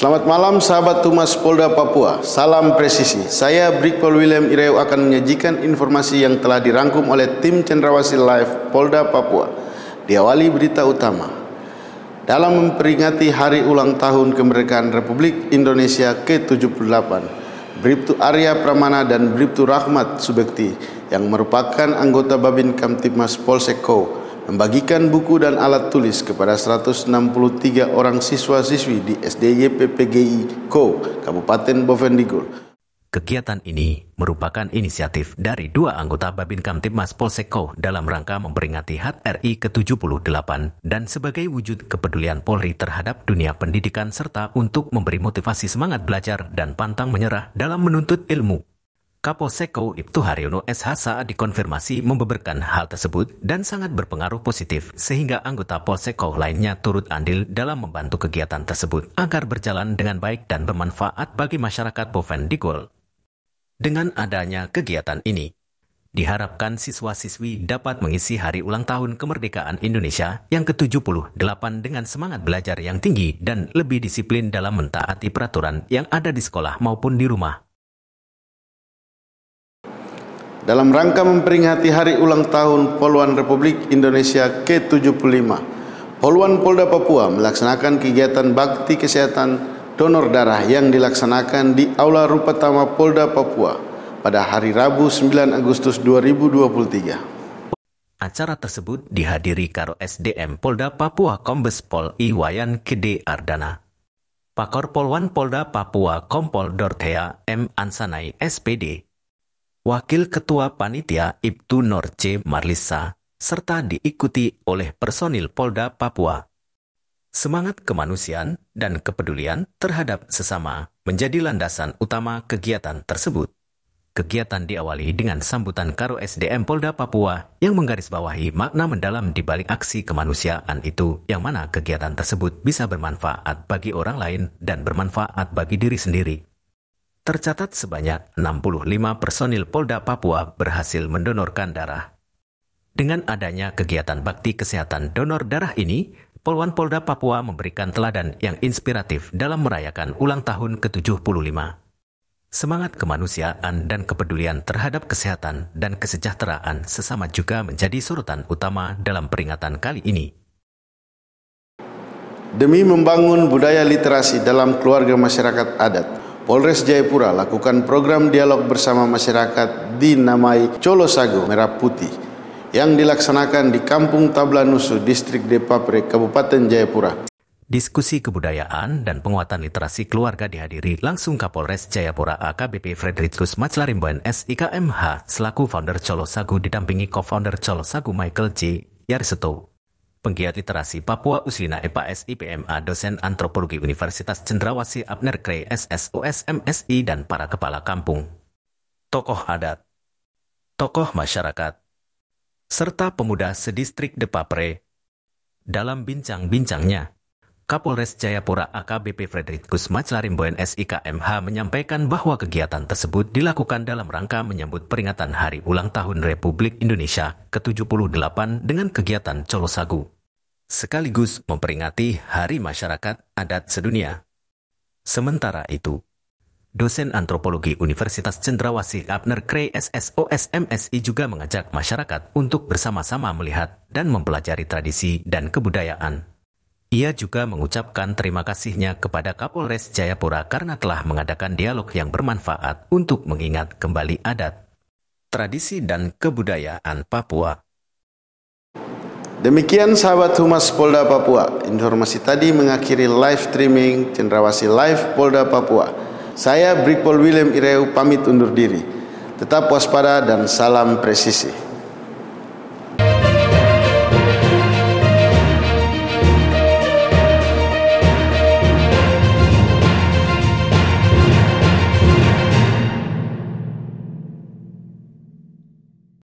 Selamat malam sahabat Tumas Polda Papua. Salam presisi. Saya Brigpol William Ireu akan menyajikan informasi yang telah dirangkum oleh tim Cendrawasi Live Polda Papua. Diawali berita utama. Dalam memperingati hari ulang tahun kemerdekaan Republik Indonesia ke-78, Bribtu Arya Pramana dan Bribtu Rahmat Subekti yang merupakan anggota Babin Kamtibmas Polsek Kau membagikan buku dan alat tulis kepada 163 orang siswa-siswi di SDY PPGI Ko, Kabupaten Bovendigul. Kegiatan ini merupakan inisiatif dari dua anggota Babin Kamtibmas Polsek Ko dalam rangka memperingati HAT RI ke-78 dan sebagai wujud kepedulian Polri terhadap dunia pendidikan serta untuk memberi motivasi semangat belajar dan pantang menyerah dalam menuntut ilmu. Kaposeko Ibtu Haryono SH saat dikonfirmasi membeberkan hal tersebut dan sangat berpengaruh positif sehingga anggota Polseko lainnya turut andil dalam membantu kegiatan tersebut agar berjalan dengan baik dan bermanfaat bagi masyarakat Boven Digul. Dengan adanya kegiatan ini, diharapkan siswa-siswi dapat mengisi hari ulang tahun kemerdekaan Indonesia yang ke-78 dengan semangat belajar yang tinggi dan lebih disiplin dalam mentaati peraturan yang ada di sekolah maupun di rumah dalam rangka memperingati hari ulang tahun Poluan Republik Indonesia ke-75. Poluan Polda Papua melaksanakan kegiatan bakti kesehatan donor darah yang dilaksanakan di Aula Rupatama Polda Papua pada hari Rabu 9 Agustus 2023. Acara tersebut dihadiri Karo SDM Polda Papua Kombes Pol Iwayan Kede Ardana. Pakor Polwan Polda Papua Kompol Dorthea M. Ansanai SPD Wakil Ketua Panitia Ibtu Norce Marlisa, serta diikuti oleh personil Polda Papua. Semangat kemanusiaan dan kepedulian terhadap sesama menjadi landasan utama kegiatan tersebut. Kegiatan diawali dengan sambutan Karo SDM Polda Papua yang menggarisbawahi makna mendalam di balik aksi kemanusiaan itu, yang mana kegiatan tersebut bisa bermanfaat bagi orang lain dan bermanfaat bagi diri sendiri tercatat sebanyak 65 personil Polda Papua berhasil mendonorkan darah. Dengan adanya kegiatan bakti kesehatan donor darah ini, Polwan Polda Papua memberikan teladan yang inspiratif dalam merayakan ulang tahun ke-75. Semangat kemanusiaan dan kepedulian terhadap kesehatan dan kesejahteraan sesama juga menjadi sorotan utama dalam peringatan kali ini. Demi membangun budaya literasi dalam keluarga masyarakat adat, Polres Jayapura lakukan program dialog bersama masyarakat dinamai Colosago Merah Putih yang dilaksanakan di Kampung Tablanusu, Distrik Depapre, Kabupaten Jayapura. Diskusi kebudayaan dan penguatan literasi keluarga dihadiri langsung Kapolres Jayapura AKBP Frederikus Maclarimboen SIKMH selaku founder Colosago didampingi co-founder Colosago Michael J. Yarseto Penggiat literasi Papua Usina EPA SIPMA, dosen antropologi Universitas Cendrawasih Abner Krey SSUS MSI dan para kepala kampung. Tokoh adat, tokoh masyarakat, serta pemuda sedistrik Depapre. Dalam bincang-bincangnya, Kapolres Jayapura AKBP Frederikus Maclarimboen SIKMH menyampaikan bahwa kegiatan tersebut dilakukan dalam rangka menyambut peringatan Hari Ulang Tahun Republik Indonesia ke-78 dengan kegiatan Colosagu, sekaligus memperingati Hari Masyarakat Adat Sedunia. Sementara itu, dosen antropologi Universitas Cendrawasih Abner Kray SSOS MSI juga mengajak masyarakat untuk bersama-sama melihat dan mempelajari tradisi dan kebudayaan ia juga mengucapkan terima kasihnya kepada Kapolres Jayapura karena telah mengadakan dialog yang bermanfaat untuk mengingat kembali adat, tradisi, dan kebudayaan Papua. Demikian sahabat Humas Polda Papua, informasi tadi mengakhiri live streaming Cendrawasi Live Polda Papua. Saya Brigpol William Ireu pamit undur diri. Tetap waspada dan salam presisi.